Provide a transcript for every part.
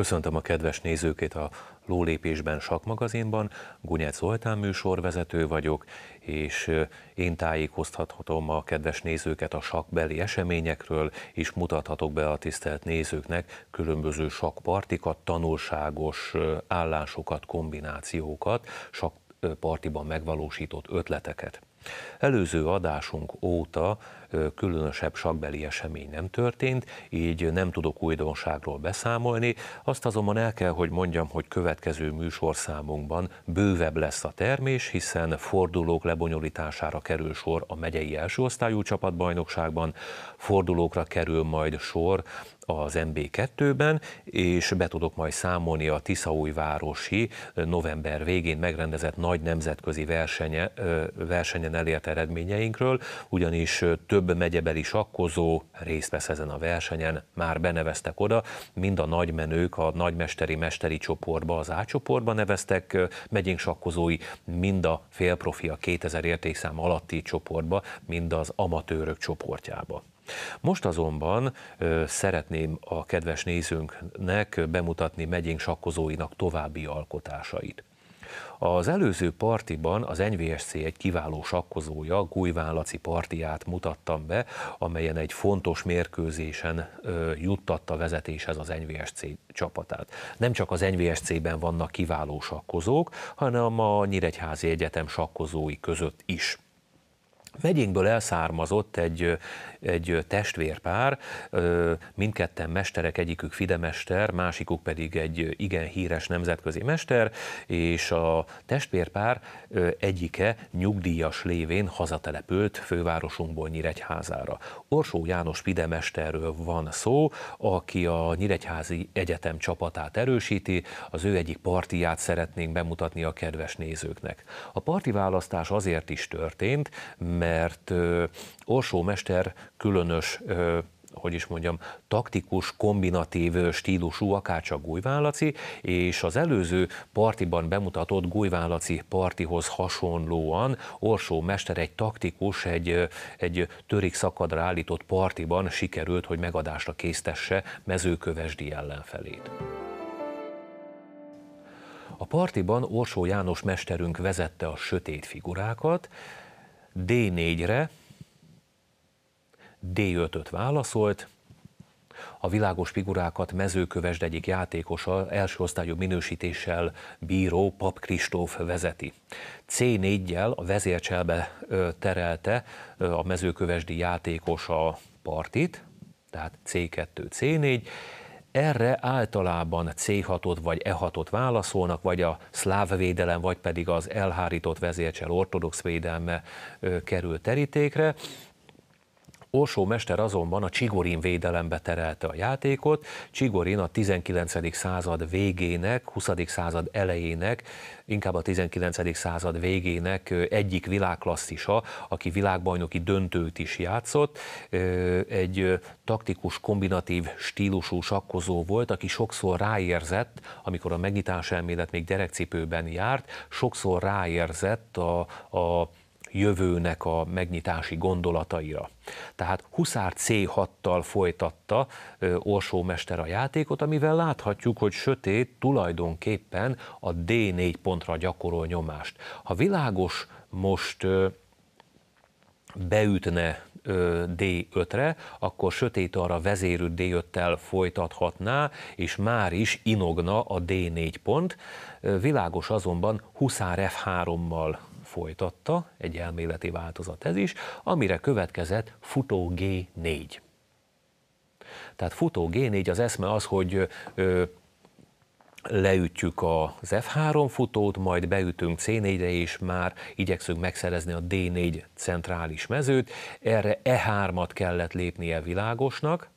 Köszöntöm a kedves nézőkét a Lólépésben Sakmagazinban. Gunyát Zoltán műsorvezető vagyok, és én tájékoztathatom a kedves nézőket a sakbeli eseményekről, és mutathatok be a tisztelt nézőknek különböző sakpartikat, tanulságos állásokat, kombinációkat, sakpartiban megvalósított ötleteket. Előző adásunk óta különösebb sakbeli esemény nem történt, így nem tudok újdonságról beszámolni. Azt azonban el kell, hogy mondjam, hogy következő műsorszámunkban bővebb lesz a termés, hiszen fordulók lebonyolítására kerül sor a megyei első osztályú csapatbajnokságban, fordulókra kerül majd sor az MB2-ben, és be tudok majd számolni a Tiszaújvárosi november végén megrendezett nagy nemzetközi versenye, versenyen elért eredményeinkről, ugyanis több megyebeli sakkozó részt vesz ezen a versenyen, már beneveztek oda, mind a nagymenők a nagymesteri-mesteri csoportba, az A csoportba neveztek megyénk sakkozói, mind a félprofi a 2000 értékszám alatti csoportba, mind az amatőrök csoportjába. Most azonban szeretném a kedves nézőnknek bemutatni megyénk sakkozóinak további alkotásait. Az előző partiban az NVSC egy kiváló sakkozója, Gújván Laci partiját mutattam be, amelyen egy fontos mérkőzésen ö, juttatta vezetéshez az NVSC csapatát. Nem csak az NVSC-ben vannak kiváló sakkozók, hanem a Nyíregyházi Egyetem sakkozói között is. Megyénkből elszármazott egy, egy testvérpár, mindketten mesterek, egyikük fidemester, másikuk pedig egy igen híres nemzetközi mester, és a testvérpár egyike nyugdíjas lévén hazatelepült fővárosunkból Nyíregyházára. Orsó János fidemesterről van szó, aki a Nyíregyházi Egyetem csapatát erősíti, az ő egyik partiját szeretnénk bemutatni a kedves nézőknek. A parti választás azért is történt, mert mert Orsó mester különös hogy is mondjam, taktikus, kombinatív stílusú akárcsak a és az előző partiban bemutatott Gulyválaci partihoz hasonlóan Orsó Mester egy taktikus, egy, egy törik szakadra állított partiban sikerült, hogy megadásra késztesse mezőkövesdi ellenfelét. A partiban Orsó János mesterünk vezette a sötét figurákat, D4-re, D5-öt válaszolt, a világos figurákat mezőkövesd egyik játékosa első osztályú minősítéssel bíró Pap Kristóf vezeti. C4-jel a vezércselbe terelte a mezőkövesdi játékosa partit, tehát C2, C4, erre általában C6-ot vagy E6-ot válaszolnak, vagy a szláv védelem, vagy pedig az elhárított vezércsel ortodox védelme kerül terítékre. Orsó mester azonban a Csigorin védelembe terelte a játékot. Csigorin a 19. század végének, 20. század elejének, inkább a 19. század végének egyik világklasszisa, aki világbajnoki döntőt is játszott. Egy taktikus, kombinatív stílusú sakkozó volt, aki sokszor ráérzett, amikor a megnyitás elmélet még gyerekcipőben járt, sokszor ráérzett a, a jövőnek a megnyitási gondolataira. Tehát Huszár C6-tal folytatta Orsó mester a játékot, amivel láthatjuk, hogy sötét tulajdonképpen a D4 pontra gyakorol nyomást. Ha világos most beütne D5-re, akkor sötét arra vezérű D5-tel folytathatná, és már is inogna a D4 pont. Világos azonban Huszár F3-mal folytatta, egy elméleti változat ez is, amire következett futó G4. Tehát futó G4 az eszme az, hogy ö, leütjük az F3 futót, majd beütünk C4-re, és már igyekszünk megszerezni a D4 centrális mezőt. Erre E3-at kellett lépnie világosnak,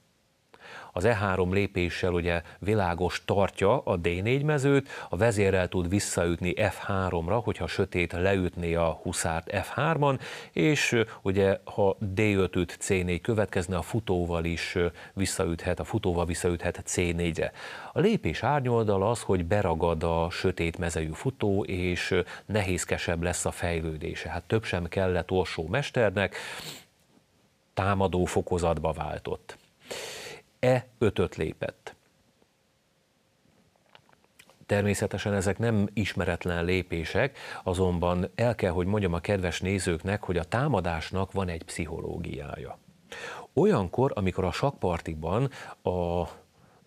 az E3 lépéssel ugye világos tartja a D4 mezőt, a vezérrel tud visszaütni F3-ra, hogyha sötét leütné a huszárt F3-an, és ugye ha D5-üt C4 következne, a futóval is visszaüthet, a futóval visszaüthet C4-re. A lépés árnyoldal az, hogy beragad a sötét mezőjű futó, és nehézkesebb lesz a fejlődése. Hát több sem kellett Orsó mesternek, támadó fokozatba váltott. E ötöt lépett. Természetesen ezek nem ismeretlen lépések, azonban el kell, hogy mondjam a kedves nézőknek, hogy a támadásnak van egy pszichológiája. Olyankor, amikor a sakpartiban a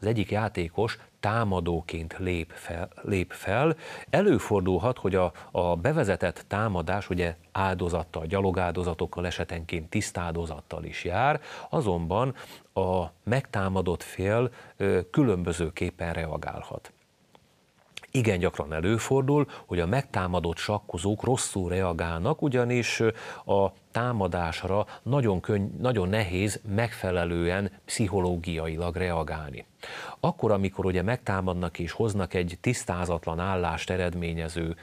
az egyik játékos támadóként lép fel, lép fel. Előfordulhat, hogy a, a bevezetett támadás ugye áldozattal, gyalogáldozatokkal, esetenként tisztáldozattal is jár, azonban a megtámadott fél különbözőképpen reagálhat igen gyakran előfordul, hogy a megtámadott sakkozók rosszul reagálnak, ugyanis a támadásra nagyon, könny, nagyon nehéz megfelelően pszichológiailag reagálni. Akkor, amikor ugye megtámadnak és hoznak egy tisztázatlan állást eredményező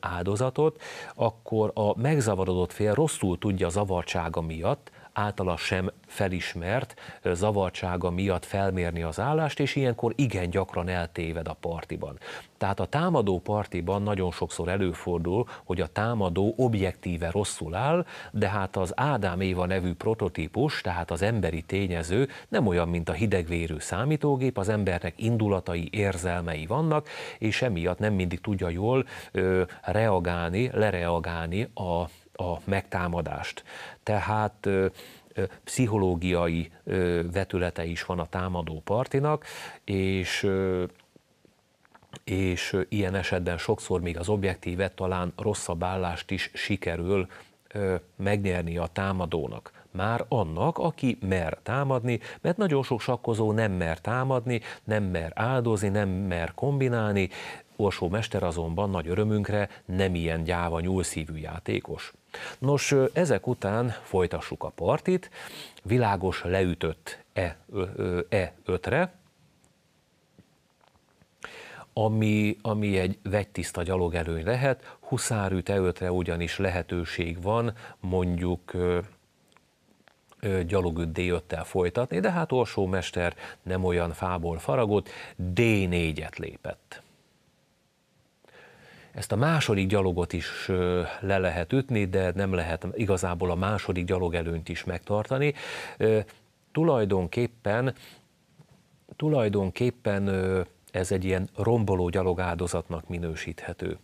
áldozatot, akkor a megzavarodott fél rosszul tudja a zavartsága miatt általa sem felismert zavartsága miatt felmérni az állást, és ilyenkor igen gyakran eltéved a partiban. Tehát a támadó partiban nagyon sokszor előfordul, hogy a támadó objektíve rosszul áll, de hát az Ádám Éva nevű prototípus, tehát az emberi tényező nem olyan, mint a hidegvérű számítógép, az embernek indulatai, érzelmei vannak, és emiatt nem mindig tudja jól ö, reagálni, lereagálni a a megtámadást. Tehát pszichológiai vetülete is van a támadó partinak, és és ilyen esetben sokszor még az objektívet talán rosszabb állást is sikerül megnyerni a támadónak. Már annak, aki mer támadni, mert nagyon sok sakkozó nem mer támadni, nem mer áldozni, nem mer kombinálni, Orsó mester azonban nagy örömünkre nem ilyen gyáva nyúlszívű játékos. Nos, ezek után folytassuk a partit, világos leütött e, e 5-re, ami, ami egy vegytiszta gyalogelőny lehet, Huszárűt e ugyanis lehetőség van mondjuk gyalogüt D5-tel folytatni, de hát Orsó mester nem olyan fából faragott, D4-et lépett. Ezt a második gyalogot is le lehet ütni, de nem lehet igazából a második gyalog előnyt is megtartani. Tulajdonképpen, tulajdonképpen ez egy ilyen romboló gyalogáldozatnak minősíthető.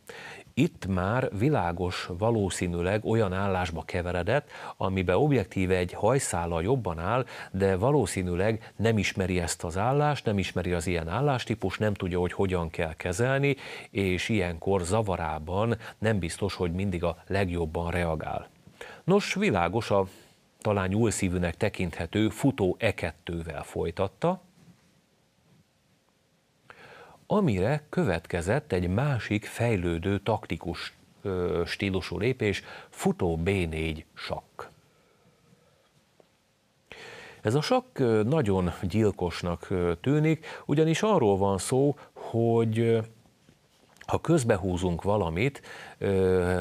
Itt már világos, valószínűleg olyan állásba keveredett, amiben objektíve egy hajszála jobban áll, de valószínűleg nem ismeri ezt az állást, nem ismeri az ilyen állástípus, nem tudja, hogy hogyan kell kezelni, és ilyenkor zavarában nem biztos, hogy mindig a legjobban reagál. Nos, világos a talán nyúlszívűnek tekinthető futó E2-vel folytatta, amire következett egy másik fejlődő taktikus ö, stílusú lépés, futó B4 sakk. Ez a sakk nagyon gyilkosnak tűnik, ugyanis arról van szó, hogy ha közbehúzunk valamit, ö,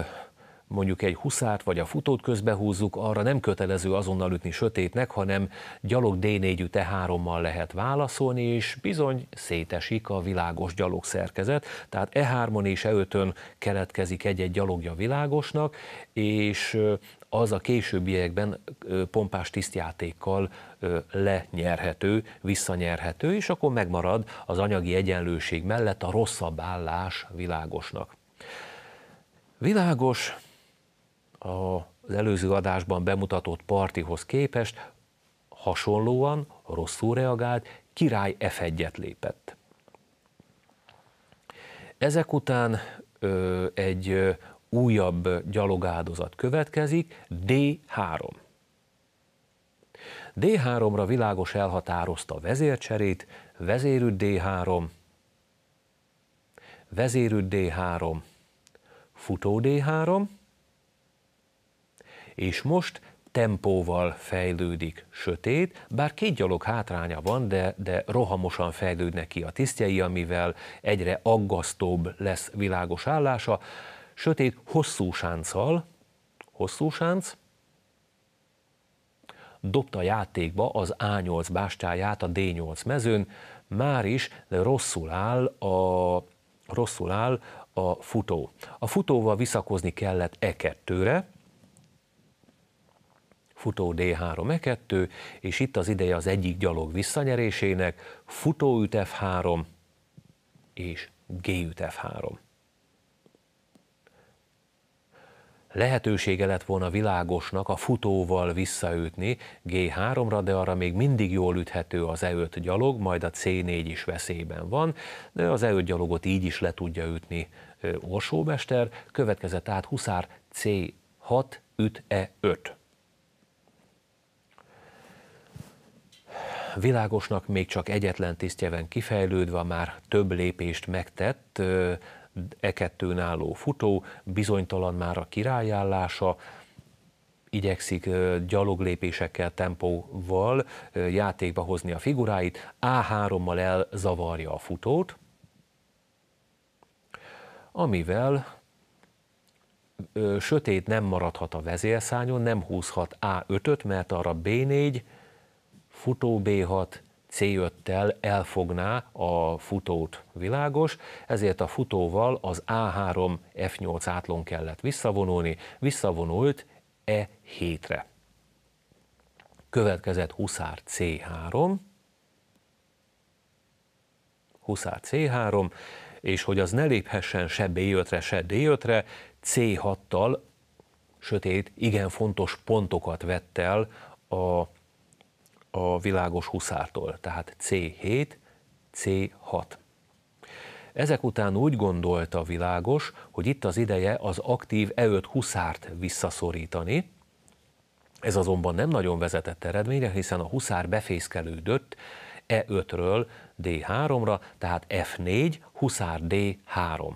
mondjuk egy huszát vagy a futót húzzuk, arra nem kötelező azonnal ütni sötétnek, hanem gyalog D4-ű T3-mal e lehet válaszolni, és bizony szétesik a világos gyalog szerkezet, tehát E3-on és E5-ön keletkezik egy-egy gyalogja világosnak, és az a későbbiekben pompás tisztjátékkal lenyerhető, visszanyerhető, és akkor megmarad az anyagi egyenlőség mellett a rosszabb állás világosnak. Világos az előző adásban bemutatott partihoz képest hasonlóan rosszul reagált, király f lépett. Ezek után ö, egy újabb gyalogáldozat következik, D3. D3-ra világos elhatározta vezércserét, vezérű D3, vezérű D3, futó D3, és most tempóval fejlődik sötét, bár két gyalog hátránya van, de, de rohamosan fejlődnek ki a tisztjei, amivel egyre aggasztóbb lesz világos állása. Sötét hosszú sánccal, hosszú sánc, dobta játékba az A8 bástáját a D8 mezőn, már is rosszul áll a, rosszul áll a futó. A futóval visszakozni kellett E2-re, futó D3 E2, és itt az ideje az egyik gyalog visszanyerésének, futóüt F3 és G-üt F3. lehetősége lett volna világosnak a futóval visszaütni G3-ra, de arra még mindig jól üthető az E5 gyalog, majd a C4 is veszélyben van, de az E5 gyalogot így is le tudja ütni Orsómester, következett át Huszár C6 üt E5. világosnak még csak egyetlen tisztjeven kifejlődve már több lépést megtett, e kettőn álló futó, bizonytalan már a királyállása, igyekszik gyaloglépésekkel, tempóval játékba hozni a figuráit, A3-mal elzavarja a futót, amivel sötét nem maradhat a vezérszányon, nem húzhat A5-öt, mert arra B4, futó B6, C5-tel elfogná a futót világos, ezért a futóval az A3 F8 átlón kellett visszavonulni, visszavonult E7-re. Következett Huszár C3, Huszár C3, és hogy az ne léphessen se B5-re, se D5-re, C6-tal sötét, igen fontos pontokat vett el a a világos huszártól, tehát C7, C6. Ezek után úgy gondolta világos, hogy itt az ideje az aktív E5 huszárt visszaszorítani, ez azonban nem nagyon vezetett eredményre, hiszen a huszár befészkelődött E5-ről D3-ra, tehát F4, huszár D3.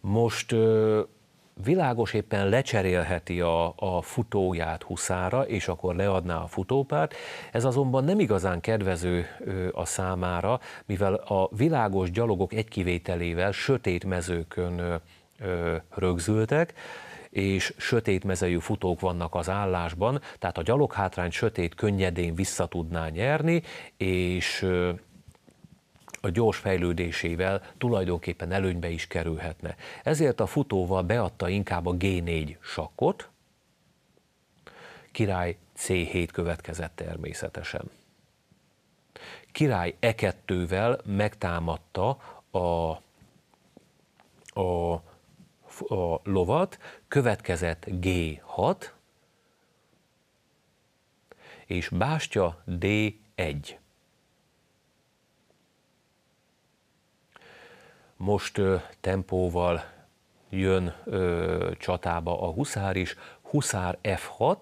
Most világos éppen lecserélheti a, a futóját huszára, és akkor leadná a futópárt. Ez azonban nem igazán kedvező a számára, mivel a világos gyalogok egy kivételével sötét mezőkön rögzültek, és sötét mezejű futók vannak az állásban, tehát a gyaloghátrány sötét könnyedén vissza tudná nyerni, és a gyors fejlődésével tulajdonképpen előnybe is kerülhetne. Ezért a futóval beadta inkább a G4 sakkot, király C7 következett természetesen. Király E2-vel megtámadta a, a, a lovat, következett G6, és bástya D1. most tempóval jön ö, csatába a huszár is, huszár F6,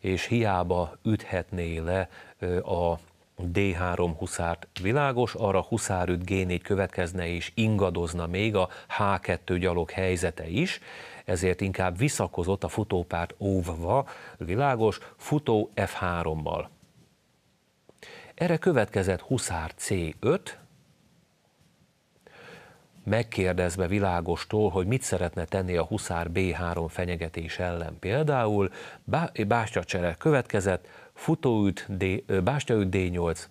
és hiába üthetné le ö, a D3 huszárt világos, arra huszár G4 következne és ingadozna még a H2 gyalog helyzete is, ezért inkább visszakozott a futópárt óvva, világos, futó F3-mal. Erre következett huszár C5, megkérdezve világostól, hogy mit szeretne tenni a Huszár B3 fenyegetés ellen. Például csere következett, futóüt D, Bástya D8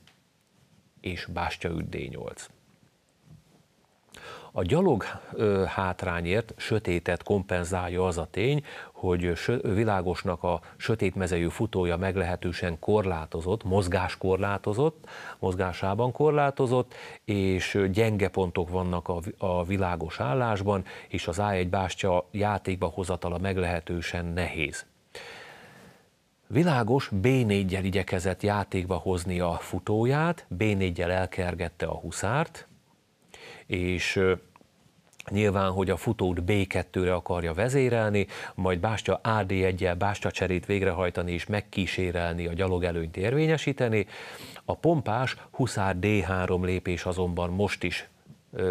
és Bástya D8. A gyalog hátrányért sötétet kompenzálja az a tény, hogy világosnak a sötét mezejű futója meglehetősen korlátozott, mozgás korlátozott, mozgásában korlátozott, és gyenge pontok vannak a, a világos állásban, és az A1 bástya játékba hozatala meglehetősen nehéz. Világos B4-jel igyekezett játékba hozni a futóját, B4-jel elkergette a huszárt, és Nyilván, hogy a futót B2-re akarja vezérelni, majd Bástya AD1-jel Bástya végrehajtani és megkísérelni a előnyt érvényesíteni. A pompás Huszár D3 lépés azonban most is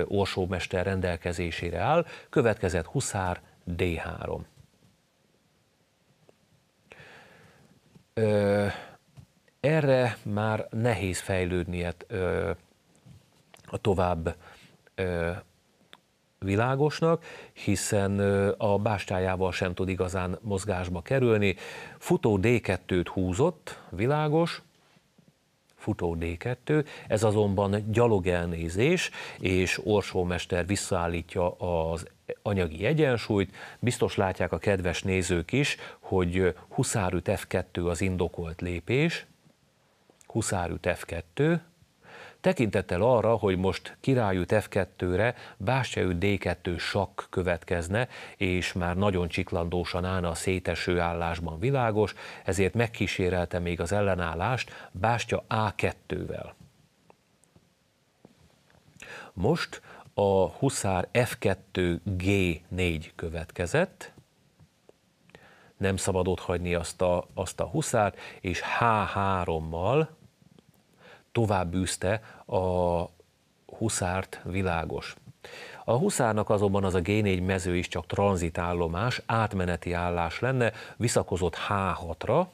Orsómester rendelkezésére áll, következett Huszár D3. Ö, erre már nehéz fejlődnie ö, tovább világosnak, hiszen a bástájával sem tud igazán mozgásba kerülni. Futó D2-t húzott, világos, futó D2, ez azonban gyalogelnézés, és Orsómester visszaállítja az anyagi egyensúlyt. Biztos látják a kedves nézők is, hogy huszárüt F2 az indokolt lépés, huszárüt F2, Tekintettel arra, hogy most királyút F2-re, bástyájú D2 sakk következne, és már nagyon csiklandósan állna a széteső állásban világos, ezért megkísérelte még az ellenállást bástya A2-vel. Most a huszár F2G4 következett, nem szabad hagyni azt a, azt a huszárt, és H3-mal tovább űzte a huszárt világos. A huszárnak azonban az a G4 mező is csak tranzitállomás, átmeneti állás lenne, visszakozott H6-ra,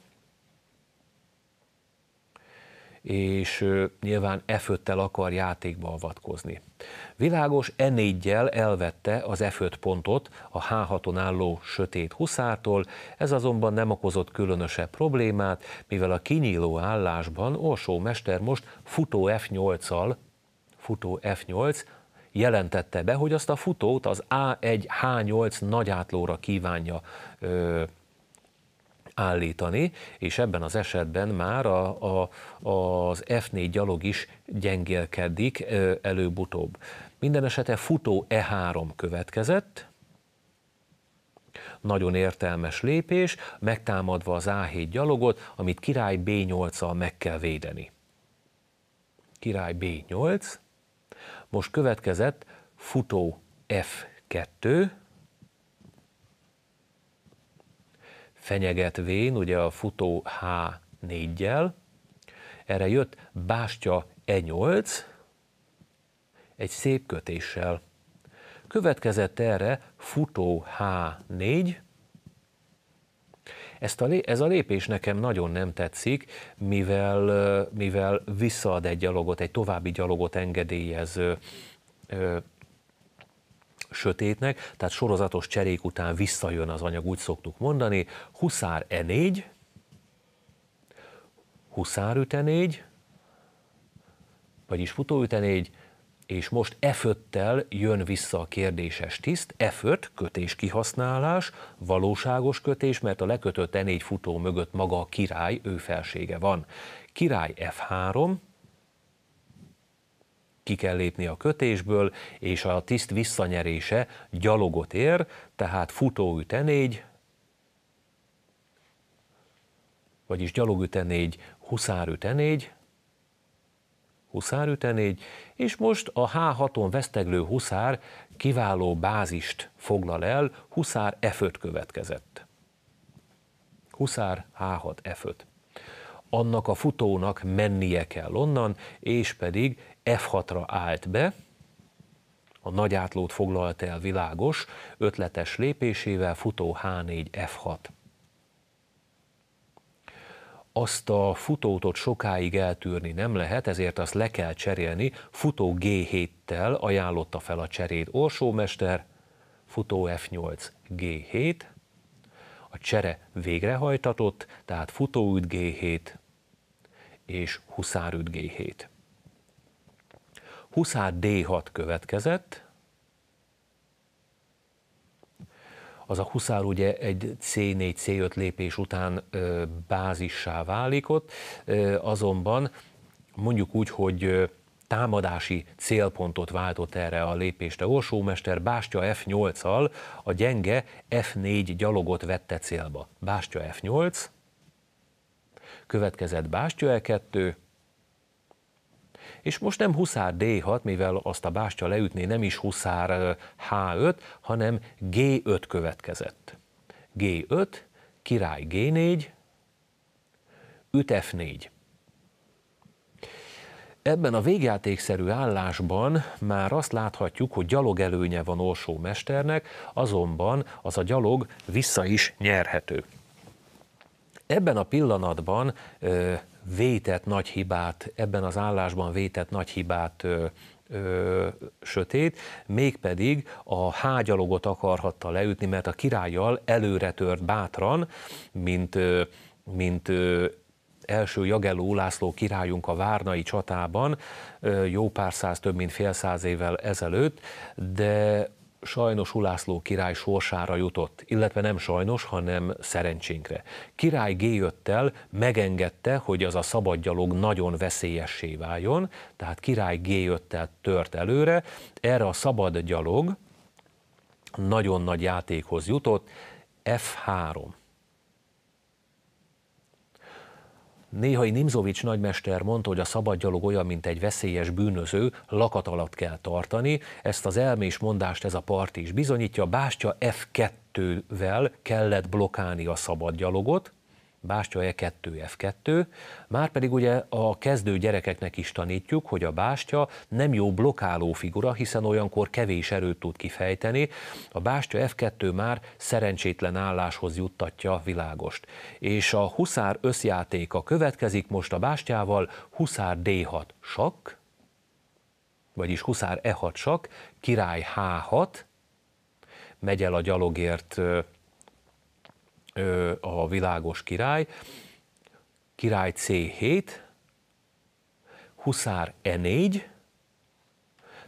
és nyilván f 5 akar játékba avatkozni. Világos E4-jel elvette az f pontot a H6-on álló sötét huszártól, ez azonban nem okozott különösebb problémát, mivel a kinyíló állásban Orsó Mester most futó F8-al, futó F8, jelentette be, hogy azt a futót az A1-H8 nagyátlóra kívánja ö, állítani, és ebben az esetben már a, a, az F4 gyalog is gyengélkedik előbb-utóbb. Minden esetre futó E3 következett, nagyon értelmes lépés, megtámadva az A7 gyalogot, amit király B8-al meg kell védeni. Király B8, most következett futó F2, fenyegetvén ugye a futó H4-jel, erre jött Bástya E8 egy szép kötéssel. Következett erre futó H4, ezt a, ez a lépés nekem nagyon nem tetszik, mivel, mivel visszaad egy gyalogot, egy további gyalogot engedélyező sötétnek, tehát sorozatos cserék után visszajön az anyag, úgy szoktuk mondani. Huszár E4, Huszár e 4 vagyis futó e 4 és most F5-tel jön vissza a kérdéses tiszt, F5 kötés kihasználás, valóságos kötés, mert a lekötött E4 futó mögött maga a király, ő felsége van. Király F3, ki kell lépni a kötésből, és a tiszt visszanyerése gyalogot ér, tehát futóüte 4, vagyis gyalogüte 4, huszárüte 4, huszárüte 4, és most a H6-on veszteglő huszár kiváló bázist foglal el, huszár F5 következett. Huszár H6 F5. Annak a futónak mennie kell onnan, és pedig F6-ra állt be, a nagy átlót foglalt el világos, ötletes lépésével futó H4 F6. Azt a futótot sokáig eltűrni nem lehet, ezért azt le kell cserélni, futó G7-tel ajánlotta fel a cserét Orsómester, futó F8 G7, a csere végrehajtatott, tehát futóüt G7 és huszárüt G7. Huszár D6 következett, az a huszár ugye egy C4, C5 lépés után ö, bázissá válik ott, ö, azonban mondjuk úgy, hogy ö, támadási célpontot váltott erre a lépésre. Orsómester Bástya F8-al a gyenge F4 gyalogot vette célba. Bástya F8, következett Bástya E2, és most nem Huszár D6, mivel azt a bástya leütné nem is Huszár H5, hanem G5 következett. G5, király G4, üt F4. Ebben a végjátékszerű állásban már azt láthatjuk, hogy gyalog előnye van Orsó mesternek, azonban az a gyalog vissza is nyerhető. Ebben a pillanatban vétett nagy hibát, ebben az állásban vétett nagy hibát ö, ö, sötét, mégpedig a hágyalogot akarhatta leütni, mert a királlyal előre tört bátran, mint, ö, mint ö, első Jageló László királyunk a Várnai csatában, jó pár száz, több mint fél száz évvel ezelőtt, de sajnos Ulászló király sorsára jutott, illetve nem sajnos, hanem szerencsénkre. Király g megengedte, hogy az a szabadgyalog nagyon veszélyessé váljon, tehát király g tört előre, erre a szabadgyalog nagyon nagy játékhoz jutott, F3. Néhai Nimzovics nagymester mondta, hogy a szabadgyalog olyan, mint egy veszélyes bűnöző, lakat alatt kell tartani. Ezt az elmés mondást ez a parti is bizonyítja. Bástya F2-vel kellett blokálni a szabadgyalogot, Bástya E2, F2, már pedig ugye a kezdő gyerekeknek is tanítjuk, hogy a bástya nem jó blokáló figura, hiszen olyankor kevés erőt tud kifejteni. A bástya F2 már szerencsétlen álláshoz juttatja világost. És a huszár összjátéka következik most a bástyával, huszár D6 sak vagyis huszár E6 sak, király H6, megy el a gyalogért a világos király, király C7, huszár E4,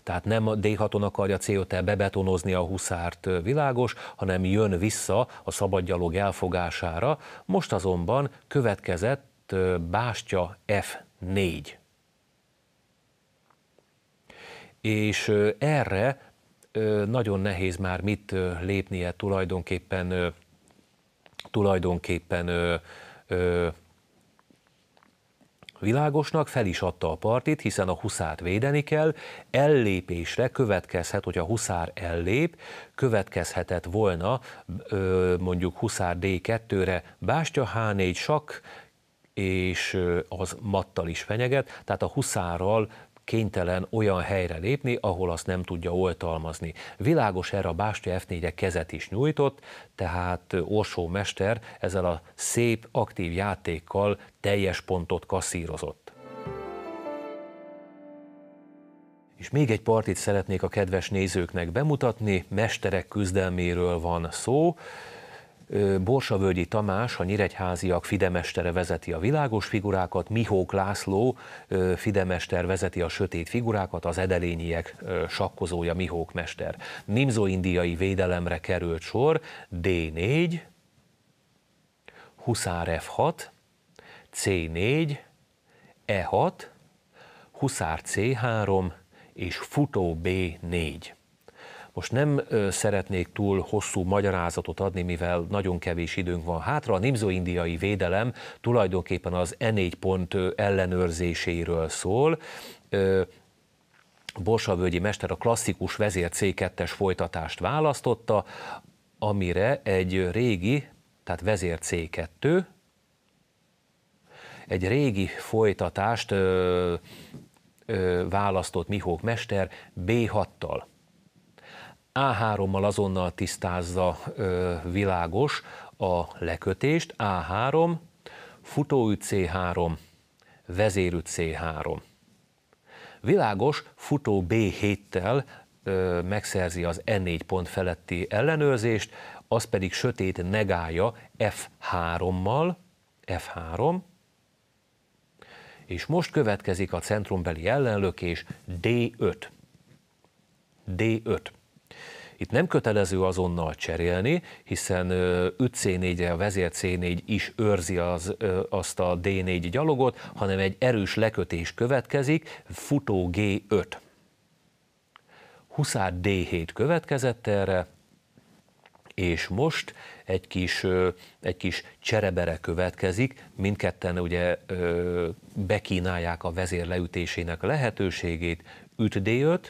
tehát nem a D6-on akarja c bebetonozni a huszárt világos, hanem jön vissza a szabadgyalog elfogására, most azonban következett bástya F4. És erre nagyon nehéz már mit lépnie tulajdonképpen tulajdonképpen ö, ö, világosnak, fel is adta a partit, hiszen a huszát védeni kell, ellépésre következhet, hogy a huszár ellép, következhetett volna ö, mondjuk huszár D2-re Bástya H4 sak, és az mattal is fenyeget, tehát a huszárral kénytelen olyan helyre lépni, ahol azt nem tudja oltalmazni. Világos erre a Bástya f kezet is nyújtott, tehát Orsó Mester ezzel a szép, aktív játékkal teljes pontot kasszírozott. És még egy partit szeretnék a kedves nézőknek bemutatni, mesterek küzdelméről van szó. Borsavölgyi Tamás, a Nyíregyháziak fidemestere vezeti a világos figurákat, Mihók László fidemester vezeti a sötét figurákat, az edelényiek sakkozója Mihók mester. Nimzo-indiai védelemre került sor, D4, Huszár F6, C4, E6, Huszár C3 és Futó B4. Most nem szeretnék túl hosszú magyarázatot adni, mivel nagyon kevés időnk van hátra. A nimzo-indiai védelem tulajdonképpen az E4 pont ellenőrzéséről szól. Borsavölgyi mester a klasszikus vezér C2-es folytatást választotta, amire egy régi, tehát vezér C2, egy régi folytatást ö, ö, választott Mihók mester B6-tal. A3-mal azonnal tisztázza ö, világos a lekötést. A3, futóű C3, vezérű C3. Világos futó B7-tel ö, megszerzi az n 4 pont feletti ellenőrzést, az pedig sötét negálja F3-mal, F3, és most következik a centrumbeli ellenlökés D5. D5. Itt nem kötelező azonnal cserélni, hiszen 5 c 4 a vezér C4 is őrzi az, azt a D4 gyalogot, hanem egy erős lekötés következik, futó G5. Huszár D7 következett erre, és most egy kis, egy kis cserebere következik, mindketten ugye bekínálják a vezér leütésének lehetőségét, üt D5,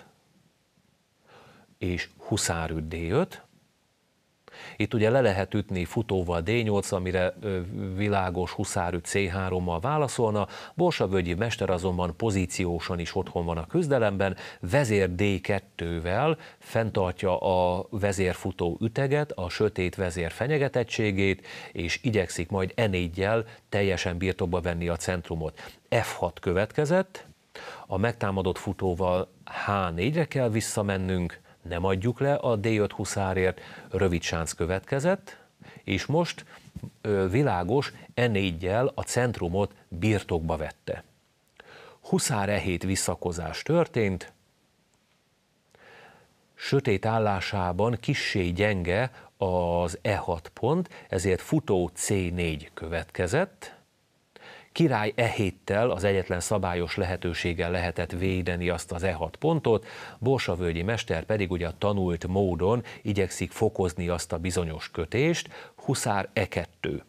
és huszárüt D5, itt ugye le lehet ütni futóval D8, amire világos huszárű C3-mal válaszolna, Borsavölgyi mester azonban pozíciósan is otthon van a küzdelemben, vezér D2-vel fenntartja a vezérfutó üteget, a sötét vezér fenyegetettségét, és igyekszik majd e 4 teljesen birtokba venni a centrumot. F6 következett, a megtámadott futóval H4-re kell visszamennünk, nem adjuk le, a D5 huszárért rövid sánc következett, és most világos E4-jel a centrumot birtokba vette. Huszár E7 visszakozás történt, sötét állásában kissé gyenge az E6 pont, ezért futó C4 következett, király e héttel az egyetlen szabályos lehetőséggel lehetett védeni azt az E6 pontot, Borsa Völgyi mester pedig ugye a tanult módon igyekszik fokozni azt a bizonyos kötést, Huszár E2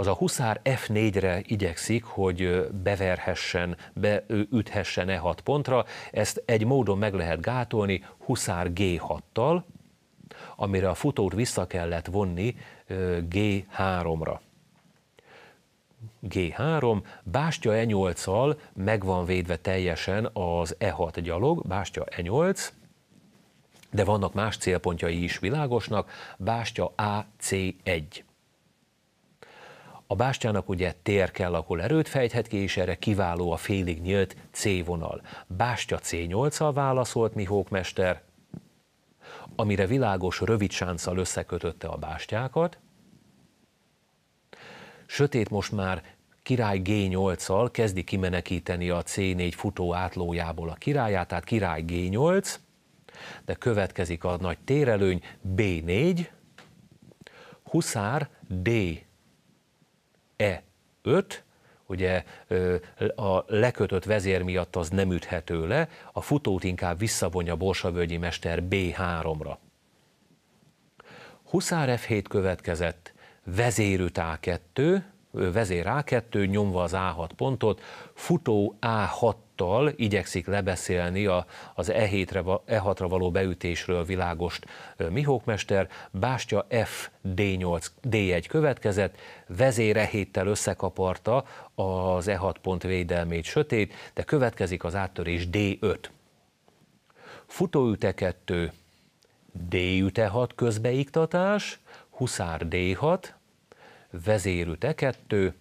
az a huszár F4-re igyekszik, hogy beverhessen, beüthessen E6 pontra, ezt egy módon meg lehet gátolni huszár G6-tal, amire a futót vissza kellett vonni G3-ra. G3, Bástya E8-al meg van védve teljesen az E6 gyalog, Bástya E8, de vannak más célpontjai is világosnak, Bástya AC1. A bástyának ugye tér kell, akkor erőt fejthet ki, és erre kiváló a félig nyílt C vonal. Bástya C8-al válaszolt Mihók mester, amire világos rövid sánccal összekötötte a bástyákat. Sötét most már király G8-al kezdi kimenekíteni a C4 futó átlójából a királyát, tehát király G8, de következik a nagy térelőny B4, huszár D E5, ugye a lekötött vezér miatt az nem üthető le, a futót inkább visszavonja Borsavölgyi mester B3-ra. Huszár F7 következett, vezérüt A2, vezér A2, nyomva az A6 pontot, futó A6 tal igyekszik lebeszélni a, az E7-re, E6-ra való beütésről világost Mihókmester, Bástya F D8, D1 következett, vezére héttel összekaparta az E6 pont védelmét sötét, de következik az áttörés D5. Futóüte 2, D üte 6 közbeiktatás, Huszár D6, vezérült E2,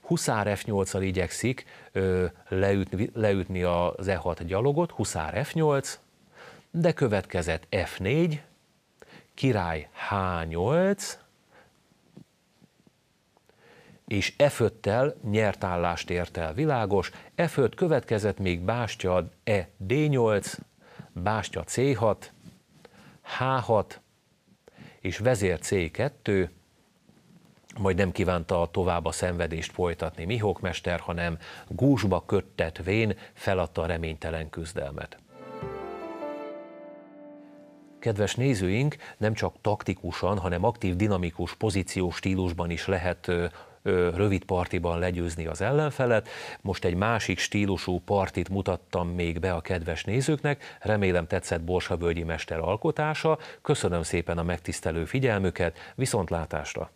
Huszár F8-al igyekszik ö, leütni, leütni az E6 gyalogot, Huszár F8, de következett F4, király H8, és f tel nyert állást ért el, világos. F5 következett még Bástya E D8, Bástya C6, H6, és vezér C2, majd nem kívánta tovább a szenvedést folytatni Mihók mester, hanem gúzsba vén feladta a reménytelen küzdelmet. Kedves nézőink, nem csak taktikusan, hanem aktív, dinamikus, pozíciós stílusban is lehet rövid partiban legyőzni az ellenfelet. Most egy másik stílusú partit mutattam még be a kedves nézőknek. Remélem tetszett Borsa Völgyi Mester alkotása. Köszönöm szépen a megtisztelő figyelmüket, viszontlátásra!